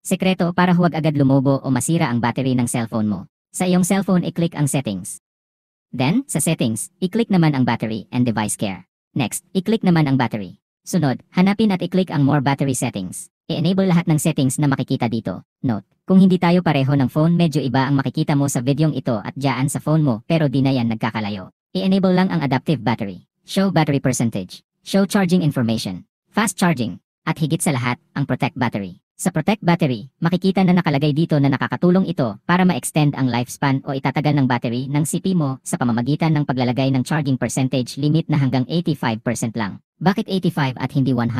Sekreto para huwag agad lumobo o masira ang battery ng cellphone mo. Sa iyong cellphone i-click ang settings. Then, sa settings, i-click naman ang battery and device care. Next, i-click naman ang battery. Sunod, hanapin at i-click ang more battery settings. I-enable lahat ng settings na makikita dito. Note, kung hindi tayo pareho ng phone medyo iba ang makikita mo sa videong ito at dyan sa phone mo pero di na yan nagkakalayo. I-enable lang ang adaptive battery. Show battery percentage. Show charging information. Fast charging. At higit sa lahat, ang protect battery. Sa Protect Battery, makikita na nakalagay dito na nakakatulong ito para ma-extend ang lifespan o itatagal ng battery ng CP mo sa pamamagitan ng paglalagay ng charging percentage limit na hanggang 85% lang. Bakit 85 at hindi 100?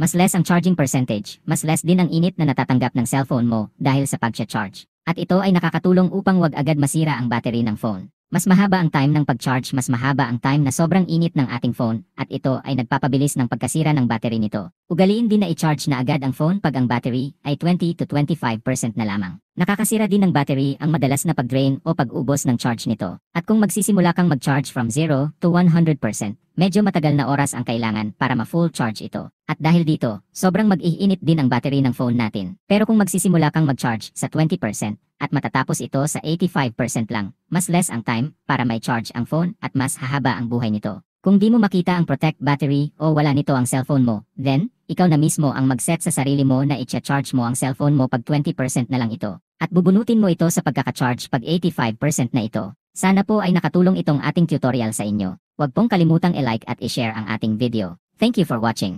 Mas less ang charging percentage, mas less din ang init na natatanggap ng cellphone mo dahil sa pagcha-charge. At ito ay nakakatulong upang wag agad masira ang battery ng phone. Mas mahaba ang time ng pag-charge, mas mahaba ang time na sobrang init ng ating phone, at ito ay nagpapabilis ng pagkasira ng battery nito. Ugaliin din na i-charge na agad ang phone pag ang battery ay 20 to 25% na lamang. Nakakasira din ng battery ang madalas na pag-drain o pag-ubos ng charge nito. At kung magsisimula kang mag-charge from 0 to 100%, medyo matagal na oras ang kailangan para ma-full charge ito. At dahil dito, sobrang mag-iinit din ang battery ng phone natin. Pero kung magsisimula kang mag-charge sa 20%, at matatapos ito sa 85% lang. Mas less ang time para may charge ang phone at mas hahaba ang buhay nito. Kung di mo makita ang protect battery o wala nito ang cellphone mo, then, ikaw na mismo ang mag-set sa sarili mo na i-charge mo ang cellphone mo pag 20% na lang ito. At bubunutin mo ito sa pagkakacharge pag 85% na ito. Sana po ay nakatulong itong ating tutorial sa inyo. Huwag pong kalimutang i-like at i-share ang ating video. Thank you for watching.